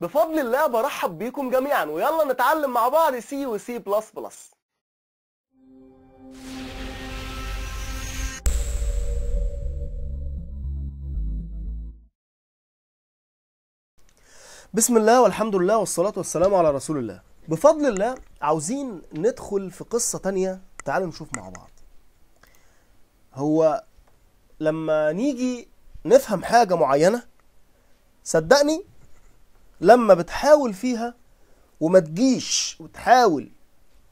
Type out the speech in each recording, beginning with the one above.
بفضل الله برحب بيكم جميعا ويلا نتعلم مع بعض سي وسي بلس بلس بسم الله والحمد لله والصلاة والسلام على رسول الله بفضل الله عاوزين ندخل في قصة تانية تعالوا نشوف مع بعض هو لما نيجي نفهم حاجة معينة صدقني لما بتحاول فيها وما تجيش وتحاول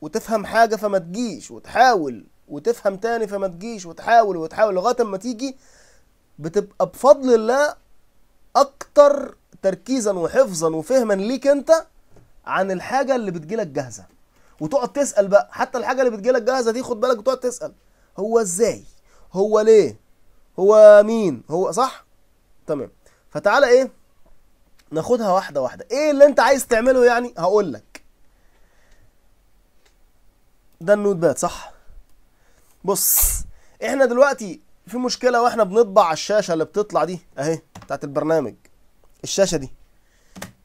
وتفهم حاجة فما تجيش وتحاول وتفهم تاني فما تجيش وتحاول وتحاول لغاية ما تيجي بتبقى بفضل الله أكتر تركيزا وحفظا وفهما ليك أنت عن الحاجة اللي بتجيلك جاهزة وتقعد تسأل بقى حتى الحاجة اللي بتجيلك جاهزة دي خد بالك وتقعد تسأل هو ازاي هو ليه هو مين هو صح تمام فتعالى ايه ناخدها واحده واحده ايه اللي انت عايز تعمله يعني هقول لك ده النوت باد صح بص احنا دلوقتي في مشكله واحنا بنطبع على الشاشه اللي بتطلع دي اهي بتاعت البرنامج الشاشه دي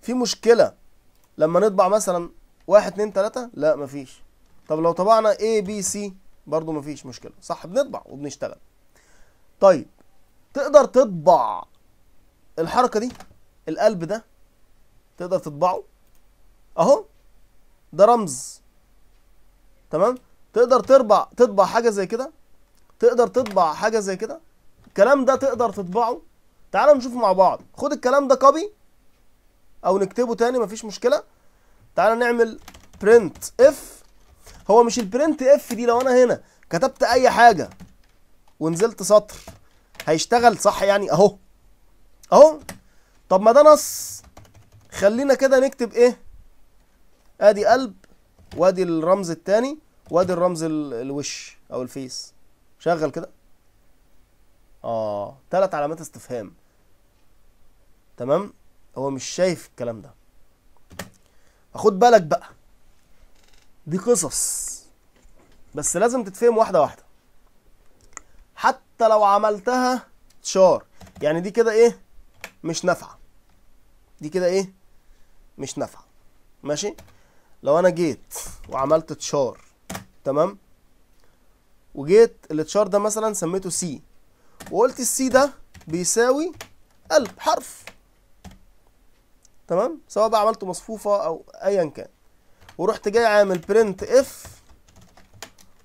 في مشكله لما نطبع مثلا واحد اتنين تلاته لا مفيش طب لو طبعنا A B C برضو مفيش مشكله صح بنطبع وبنشتغل طيب تقدر تطبع الحركه دي القلب ده تقدر تطبعه اهو ده رمز تمام تقدر تربع تطبع حاجه زي كده تقدر تطبع حاجه زي كده الكلام ده تقدر تطبعه تعال نشوفه مع بعض خد الكلام ده كوبي او نكتبه تاني مفيش مشكله تعال نعمل برنت اف هو مش البرنت اف دي لو انا هنا كتبت اي حاجه ونزلت سطر هيشتغل صح يعني اهو اهو طب ما ده نص خلينا كده نكتب ايه ادي قلب وادي الرمز التاني وادي الرمز الوش او الفيس شغل كده اه ثلاث علامات استفهام تمام هو مش شايف الكلام ده خد بالك بقى دي قصص بس لازم تتفهم واحده واحده حتى لو عملتها تشار يعني دي كده ايه مش نافعه دي كده ايه مش نافعه ماشي لو انا جيت وعملت تشار تمام وجيت التشار ده مثلا سميته سي وقلت السي ده بيساوي قلب حرف تمام سواء بقى عملته مصفوفه او ايا كان ورحت جاي عامل برنت اف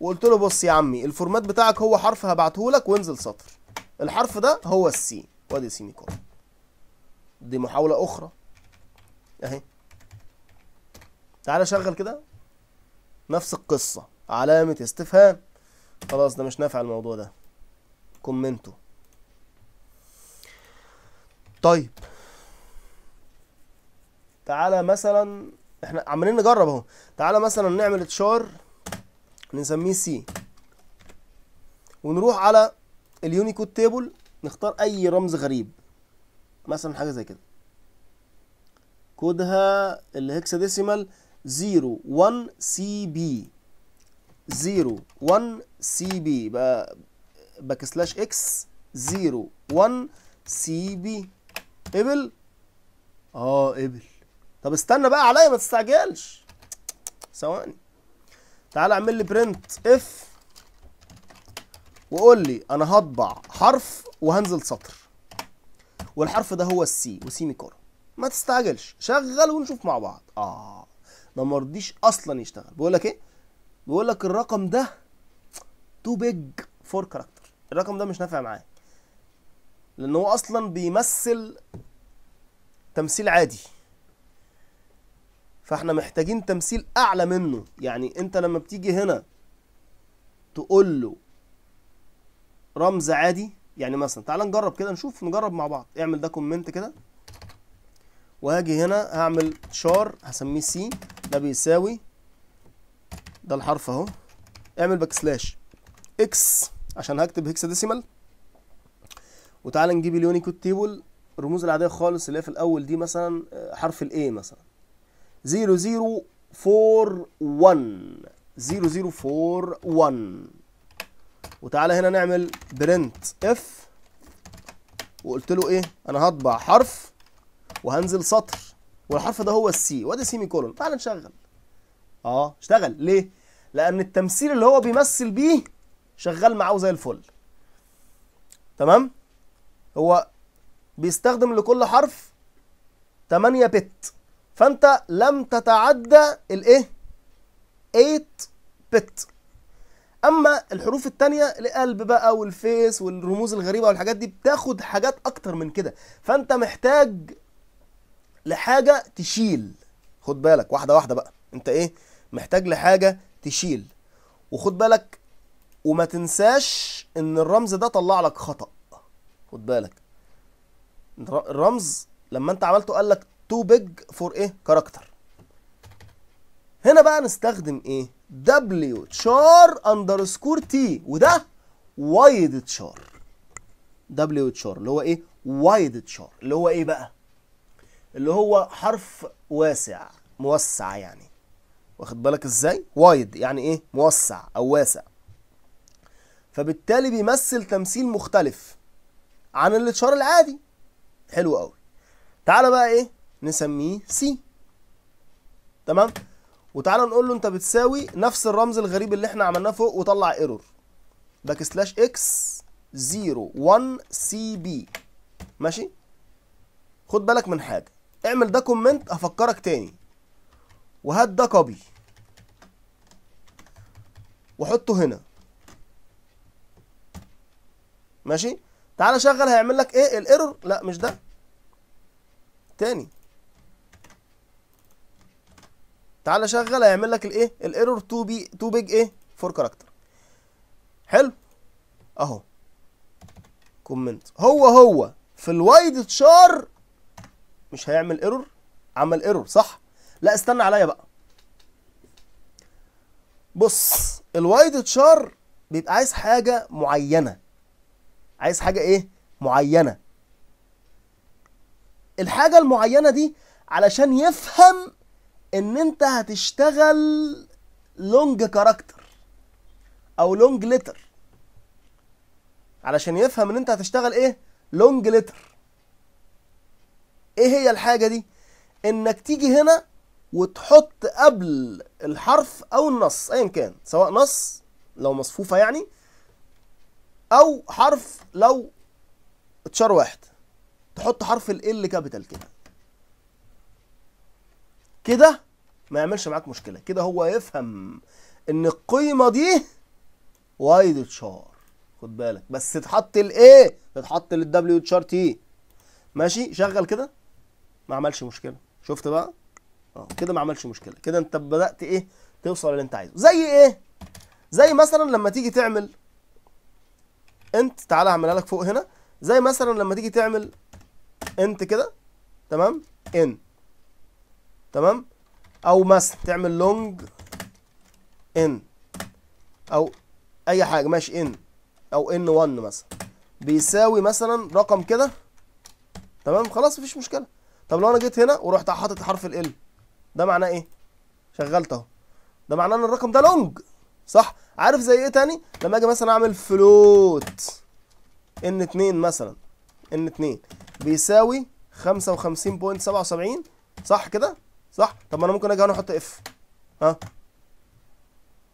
وقلت له بص يا عمي الفورمات بتاعك هو حرف هبعته لك وانزل سطر الحرف ده هو السي وادي سيمي كولون دي محاولة أخرى أهي تعالى شغل كده نفس القصة علامة استفهام خلاص ده مش نافع الموضوع ده كومنتو طيب تعالى مثلا احنا عمالين نجرب اهو تعالى مثلا نعمل اتشار نسميه سي ونروح على اليونيكود تيبل نختار اي رمز غريب مثلا حاجه زي كده كودها الهكساديسيمال 1 سي بي 0 1 سي بي باك سلاش اكس 0 1 سي بي قبل اه قبل طب استنى بقى عليا ما تستعجلش ثواني تعال اعمل لي برنت اف وقول لي انا هطبع حرف وهنزل سطر والحرف ده هو السي وسيمي كولون ما تستعجلش شغل ونشوف مع بعض اه ما رضيش اصلا يشتغل بيقول لك ايه بيقول لك الرقم ده تو بيج فور كاركتر الرقم ده مش نافع معايا لان هو اصلا بيمثل تمثيل عادي فاحنا محتاجين تمثيل اعلى منه يعني انت لما بتيجي هنا تقول له رمز عادي يعني مثلا تعال نجرب كده نشوف نجرب مع بعض اعمل ده كومنت كده وهاجي هنا هعمل شار هسميه سي ده بيساوي ده الحرف اهو اعمل باك سلاش اكس عشان هكتب ديسيمال وتعالى نجيب اليونيكود تيبل الرموز العاديه خالص اللي هي في الاول دي مثلا آه، حرف الاي مثلا 0041 0041 وتعالى هنا نعمل برنت اف وقلت له ايه انا هطبع حرف وهنزل سطر والحرف ده هو السي وادي سيمي كولون تعالى نشغل اه اشتغل ليه لان التمثيل اللي هو بيمثل بيه شغال معاه زي الفل تمام هو بيستخدم لكل حرف 8 بت فانت لم تتعدى الايه 8 بت اما الحروف الثانيه القلب بقى والفيس والرموز الغريبه والحاجات دي بتاخد حاجات اكتر من كده فانت محتاج لحاجه تشيل خد بالك واحده واحده بقى انت ايه محتاج لحاجه تشيل وخد بالك وما تنساش ان الرمز ده طلع لك خطا خد بالك الرمز لما انت عملته قال لك تو بيج فور ايه كاركتر هنا بقى نستخدم ايه دبليو تشار اندرسكور تي وده وايد تشار دبليو تشار اللي هو ايه وايد تشار اللي هو ايه بقى اللي هو حرف واسع موسع يعني واخد بالك ازاي وايد يعني ايه موسع او واسع فبالتالي بيمثل تمثيل مختلف عن التشار العادي حلو قوي تعالى بقى ايه نسميه سي تمام وتعالى نقول له انت بتساوي نفس الرمز الغريب اللي احنا عملناه فوق وطلع ايرور باك سلاش اكس 0 1 سي بي ماشي خد بالك من حاجه اعمل ده كومنت هفكرك تاني وهات ده كوبي وحطه هنا ماشي تعالى شغل هيعمل لك ايه الايرور لا مش ده تاني تعالى شغل هيعمل لك الايه الايرور تو بي تو بيج ايه فور كاركتر حلو اهو كومنت هو هو في الوايد تشار مش هيعمل ايرور عمل ايرور صح لا استنى عليا بقى بص الوايد تشار بيبقى عايز حاجه معينه عايز حاجه ايه معينه الحاجه المعينه دي علشان يفهم ان انت هتشتغل لونج كاركتر او لونج لتر علشان يفهم ان انت هتشتغل ايه لونج لتر ايه هي الحاجه دي انك تيجي هنا وتحط قبل الحرف او النص ايا كان سواء نص لو مصفوفه يعني او حرف لو اتشار واحد تحط حرف ال كابيتال كده كده ما يعملش معاك مشكله كده هو يفهم ان القيمه دي وايد تشار خد بالك بس اتحط لايه اتحط للدبليو تشار تي ماشي شغل كده ما عملش مشكله شفت بقى اه كده ما عملش مشكله كده انت بدات ايه توصل اللي انت عايزه زي ايه زي مثلا لما تيجي تعمل انت تعالى اعملها لك فوق هنا زي مثلا لما تيجي تعمل انت كده تمام ان تمام او مثلا تعمل لونج ان او اي حاجه ماشي ان او ان 1 مثلا بيساوي مثلا رقم كده تمام خلاص مفيش مشكله طب لو انا جيت هنا ورحت حاطط حرف ال ده معناه ايه شغلت اهو ده معناه ان الرقم ده لونج صح عارف زي ايه تاني لما اجي مثلا اعمل فلوت ان 2 مثلا ان 2 بيساوي 55.77 صح كده صح طب ما انا ممكن اجي هنا احط اف ها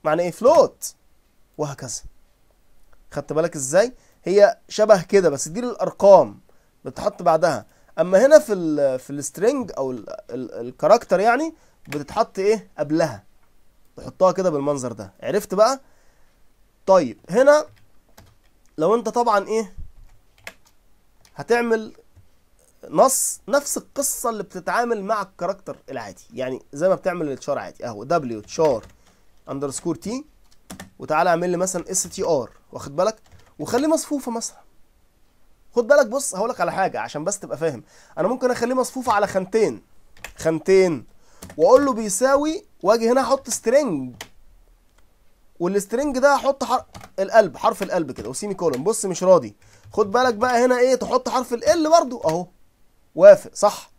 معنى ايه فلوت وهكذا خدت بالك ازاي هي شبه كده بس دي الارقام بتتحط بعدها اما هنا في الـ في السترنج او الكاركتر يعني بتتحط ايه قبلها تحطها كده بالمنظر ده عرفت بقى طيب هنا لو انت طبعا ايه هتعمل نص نفس القصه اللي بتتعامل مع الكاركتر العادي يعني زي ما بتعمل التشار عادي اهو دبليو تشار اندرسكور تي وتعالى اعمل لي مثلا اس تي ار واخد بالك وخليه مصفوفه مثلا خد بالك بص هقول لك على حاجه عشان بس تبقى فاهم انا ممكن اخليه مصفوفه على خانتين خانتين واقول له بيساوي واجي هنا احط سترنج والسترنج ده احط حر... القلب حرف القلب كده وسيمي كولون بص مش راضي خد بالك بقى هنا ايه تحط حرف ال برضو اهو وافق صح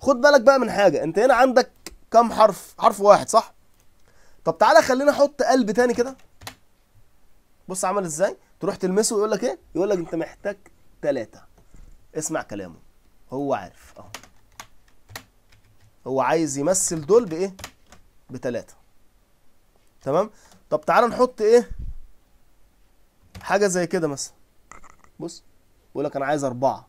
خد بالك بقى من حاجه انت هنا عندك كام حرف حرف واحد صح طب تعالى خلينا احط قلب تاني كده بص عمل ازاي تروح تلمسه ويقول لك ايه يقول لك انت محتاج ثلاثة اسمع كلامه هو عارف اهو هو عايز يمثل دول بايه بتلاتة تمام طب تعالى نحط ايه حاجه زي كده مثلا بص يقول لك انا عايز اربعه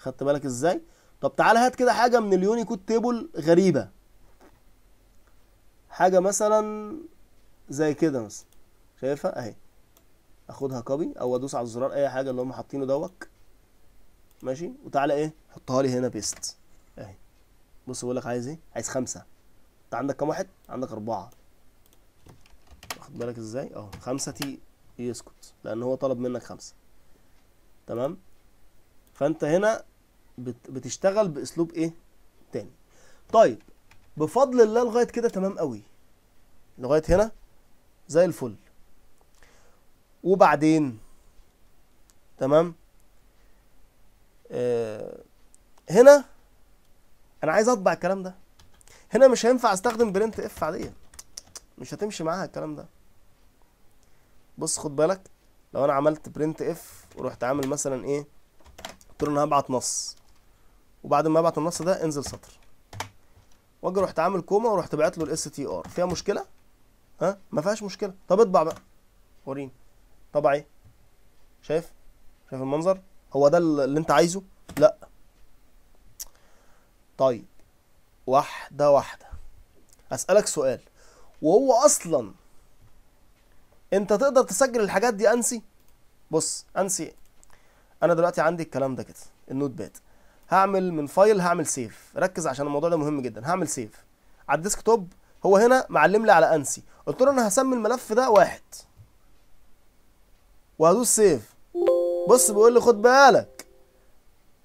خدت بالك ازاي طب تعال هات كده حاجه من اليونيكود تيبل غريبه حاجه مثلا زي كده مثلا شايفها اهي اخدها كوبي او ادوس على الزرار اي حاجه اللي هم حاطينه دوك ماشي وتعالى ايه حطها لي هنا بيست اهي بص بقول لك عايز ايه عايز خمسة انت عندك كام واحد عندك أربعة واخد بالك ازاي اهو خمسة تي يسكت لان هو طلب منك خمسة تمام فانت هنا بتشتغل باسلوب ايه تاني طيب بفضل الله لغايه كده تمام قوي لغايه هنا زي الفل وبعدين تمام آه هنا انا عايز اطبع الكلام ده هنا مش هينفع استخدم برنت اف عاديه مش هتمشي معاها الكلام ده بص خد بالك لو انا عملت برنت اف ورحت عامل مثلا ايه قلت له انا هبعت نص وبعد ما ابعت النص ده انزل سطر واجي رحت عامل كوما ورحت باعت له الاس تي ار فيها مشكله ها ما فيهاش مشكله طب اطبع بقى وريني طبع ايه شايف شايف المنظر هو ده اللي انت عايزه لا طيب واحده واحده اسالك سؤال وهو اصلا انت تقدر تسجل الحاجات دي انسي بص انسي إيه؟ انا دلوقتي عندي الكلام ده كده النوت باد هعمل من فايل هعمل سيف ركز عشان الموضوع ده مهم جدا هعمل سيف على الديسك توب هو هنا معلم لي على انسي قلت له انا هسمي الملف ده واحد وهدوس سيف بص بيقول لي خد بالك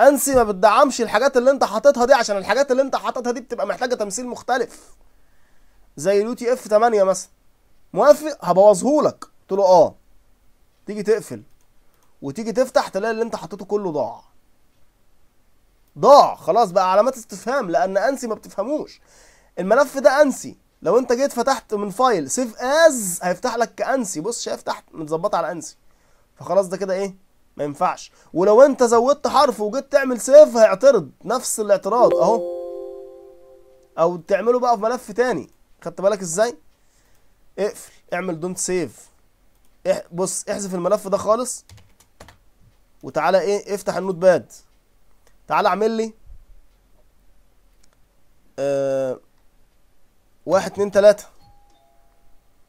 انسي ما بتدعمش الحاجات اللي انت حاططها دي عشان الحاجات اللي انت حاططها دي بتبقى محتاجه تمثيل مختلف زي اليو تي اف 8 مثلا موافق هبوظهولك قلت له اه تيجي تقفل وتيجي تفتح تلاقي اللي انت حطيته كله ضاع ضاع خلاص بقى علامات استفهام لان انسي ما بتفهموش الملف ده انسي لو انت جيت فتحت من فايل سيف از هيفتح لك كانسي بص شايف تحت متظبطه على انسي فخلاص ده كده ايه ما ينفعش ولو انت زودت حرف وجيت تعمل سيف هيعترض نفس الاعتراض اهو او تعمله بقى في ملف تاني خدت بالك ازاي اقفل اعمل دونت سيف بص احذف الملف ده خالص وتعالى ايه افتح النوت باد تعال اعمل لي آه واحد اتنين تلاتة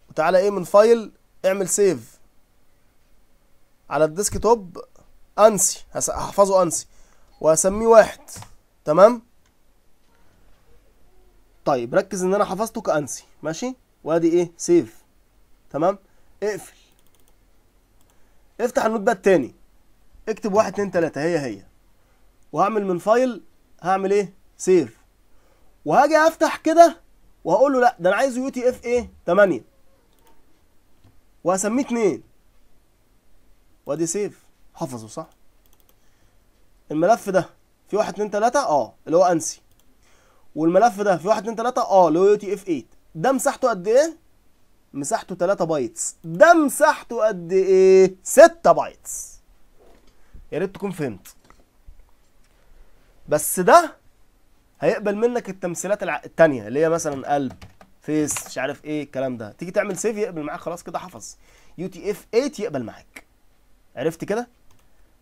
وتعالى ايه من فايل اعمل سيف على الديسك توب انسي هحفظه انسي وهسميه واحد تمام طيب ركز ان انا حفظته كانسي ماشي وادي ايه سيف تمام اقفل افتح النوت باد تاني اكتب واحد اتنين تلاتة هي هي وهعمل من فايل هعمل ايه سيف وهاجي افتح كده وهقول له لا ده انا عايزه يو تي اف ايه 8 وهسميه 2 وادي سيف حفظه صح الملف ده في 1 2 3 اه اللي هو انسي والملف ده في 1 2 3 اه اللي هو يو تي اف 8 ده مساحته قد ايه مساحته 3 بايتس ده مساحته قد ايه 6 بايتس يا ريت تكون فهمت بس ده هيقبل منك التمثيلات الثانيه التانية اللي هي مثلا قلب فيس مش عارف ايه الكلام ده تيجي تعمل سيف يقبل معاك خلاص كده حفظ يو تي اف 8 يقبل معاك عرفت كده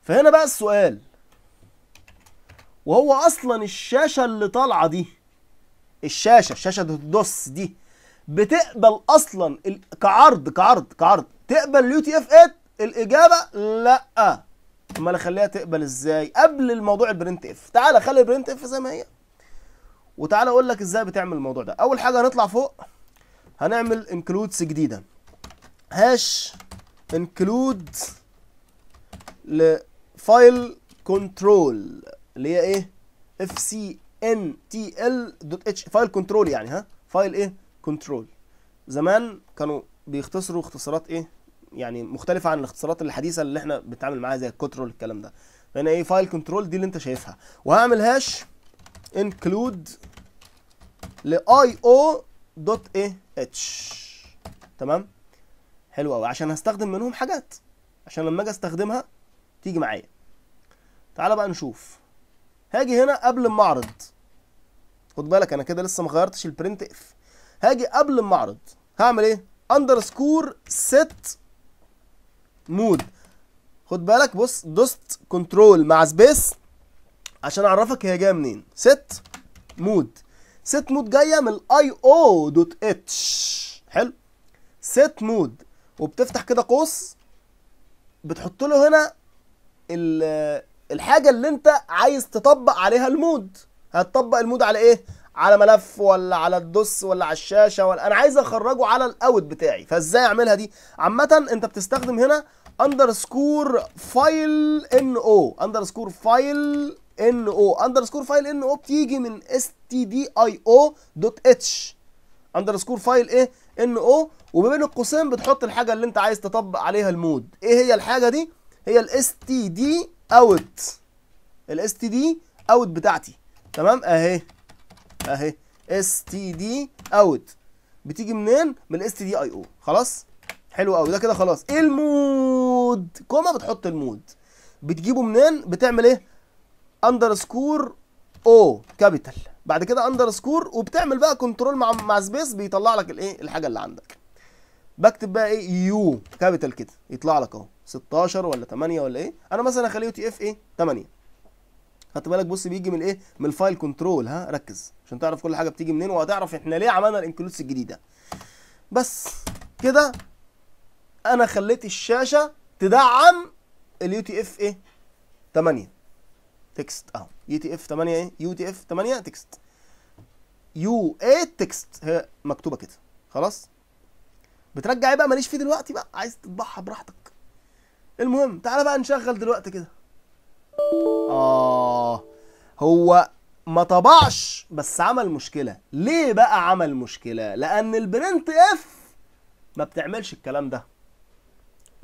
فهنا بقى السؤال وهو اصلا الشاشه اللي طالعه دي الشاشه شاشه الدوس دي بتقبل اصلا كعرض كعرض كعرض تقبل اليو تي اف 8 الاجابه لا امال اخليها تقبل ازاي قبل الموضوع البرنت اف تعالى خلي البرنت اف زي ما هي وتعالى اقول لك ازاي بتعمل الموضوع ده اول حاجه هنطلع فوق هنعمل انكلودز جديده هاش انكلود لفايل كنترول اللي هي ايه اف سي ان تي ال دوت اتش فايل كنترول يعني ها فايل ايه كنترول زمان كانوا بيختصروا اختصارات ايه يعني مختلفه عن الاختصارات الحديثه اللي احنا بنتعامل معاها زي الكنترول الكلام ده فهنا ايه فايل كنترول دي اللي انت شايفها وهعمل هاش انكلود لاي او دوت اي اتش تمام حلو قوي عشان هستخدم منهم حاجات عشان لما اجي استخدمها تيجي معايا تعالى بقى نشوف هاجي هنا قبل المعرض خد بالك انا كده لسه ما غيرتش البرنت اف هاجي قبل المعرض هعمل ايه اندرسكور ست مود خد بالك بص دوست كنترول مع سبيس عشان اعرفك هي جايه منين ست مود ست مود جايه من الاي او دوت اتش حلو ست مود وبتفتح كده قوس بتحط له هنا الحاجه اللي انت عايز تطبق عليها المود هتطبق المود على ايه على ملف ولا على الدوس ولا على الشاشه ولا انا عايز اخرجه على الاوت بتاعي فازاي اعملها دي عامه انت بتستخدم هنا اندرسكور فايل ان او اندرسكور فايل ان او اندرسكور فايل ان او بتيجي من اس تي دي اي او دوت اتش اندرسكور فايل ايه ان او وما بين القوسين بتحط الحاجه اللي انت عايز تطبق عليها المود ايه هي الحاجه دي هي الاس تي دي اوت الاس تي دي اوت بتاعتي تمام اهي اهي اس تي دي اوت بتيجي منين من الاس تي دي اي او خلاص حلو قوي ده كده خلاص ايه المود كوما بتحط المود بتجيبه منين بتعمل ايه اندر سكور او كابيتال بعد كده اندر سكور وبتعمل بقى كنترول مع مع سبيس بيطلع لك الايه الحاجه اللي عندك بكتب بقى ايه يو كابيتال كده يطلع لك اهو 16 ولا 8 ولا ايه انا مثلا اخليه تي اف ايه 8 خدت بالك بص بيجي من ايه من الفايل كنترول ها ركز عشان تعرف كل حاجه بتيجي منين وهتعرف احنا ليه عملنا الانكلودس الجديده بس كده انا خليت الشاشه تدعم اليو تي اف ايه 8 تكست اهو يو تي اف 8 ايه يو تي اف 8 تكست يو اي تكست هي مكتوبه كده خلاص بترجع ايه بقى ماليش فيه دلوقتي بقى عايز تطبعها براحتك المهم تعالى بقى نشغل دلوقتي كده آه هو ما طبعش بس عمل مشكلة ليه بقى عمل مشكلة لأن البرنت اف ما بتعملش الكلام ده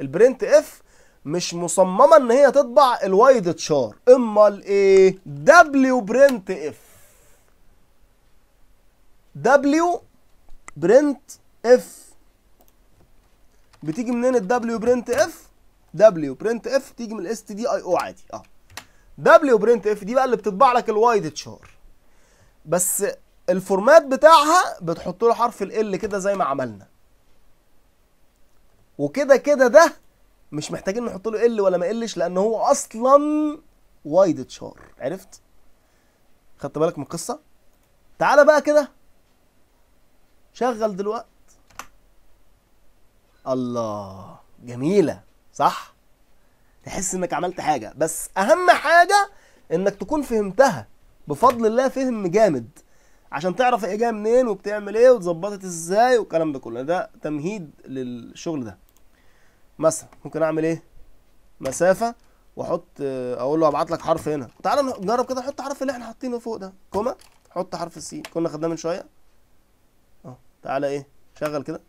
البرنت اف مش مصممة ان هي تطبع الوايد تشار اما الايه دبليو برنت اف دبليو برنت اف بتيجي منين الدبليو برنت اف دبليو برنت اف تيجي من الاس تي دي اي او عادي اه دبليو برنت اف دي بقى اللي بتطبع لك الوايد تشار بس الفورمات بتاعها بتحط له حرف ال كده زي ما عملنا وكده كده ده مش محتاجين نحط له ال ولا ما قلش لان هو اصلا وايد تشار عرفت خدت بالك من القصه تعالى بقى كده شغل دلوقتي الله جميله صح تحس انك عملت حاجه بس اهم حاجه انك تكون فهمتها بفضل الله فهم جامد عشان تعرف هي جايه منين وبتعمل ايه وتظبطت ازاي والكلام ده كله ده تمهيد للشغل ده مثلا ممكن اعمل ايه مسافه واحط اقول له ابعت لك حرف هنا تعالى نجرب كده نحط حرف اللي احنا حاطينه فوق ده كوما حط حرف السين كنا خدناه من شويه اهو تعالى ايه شغل كده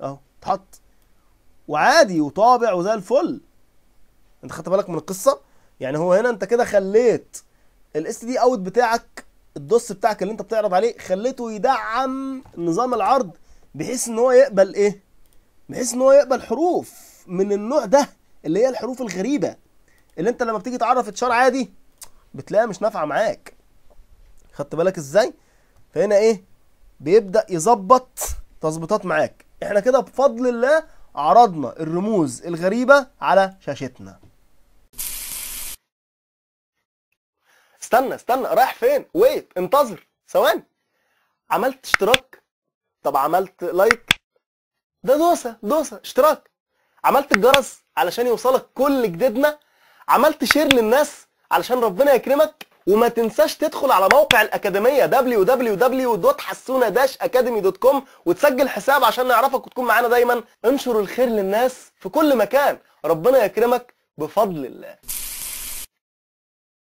اهو اتحط وعادي وطابع وزي الفل انت خدت بالك من القصه يعني هو هنا انت كده خليت الاس دي اوت بتاعك الدوس بتاعك اللي انت بتعرض عليه خليته يدعم نظام العرض بحيث ان هو يقبل ايه بحيث ان هو يقبل حروف من النوع ده اللي هي الحروف الغريبه اللي انت لما بتيجي تعرف اتشار عادي بتلاقيها مش نافعه معاك خدت بالك ازاي فهنا ايه بيبدا يظبط تظبيطات معاك احنا كده بفضل الله عرضنا الرموز الغريبه على شاشتنا استنى استنى رايح فين ويت انتظر ثواني عملت اشتراك طب عملت لايك ده دوسه دوسه اشتراك عملت الجرس علشان يوصلك كل جديدنا عملت شير للناس علشان ربنا يكرمك وما تنساش تدخل على موقع الاكاديميه wwwhassuna www.حسونة-academy.com وتسجل حساب عشان نعرفك وتكون معانا دايما انشر الخير للناس في كل مكان ربنا يكرمك بفضل الله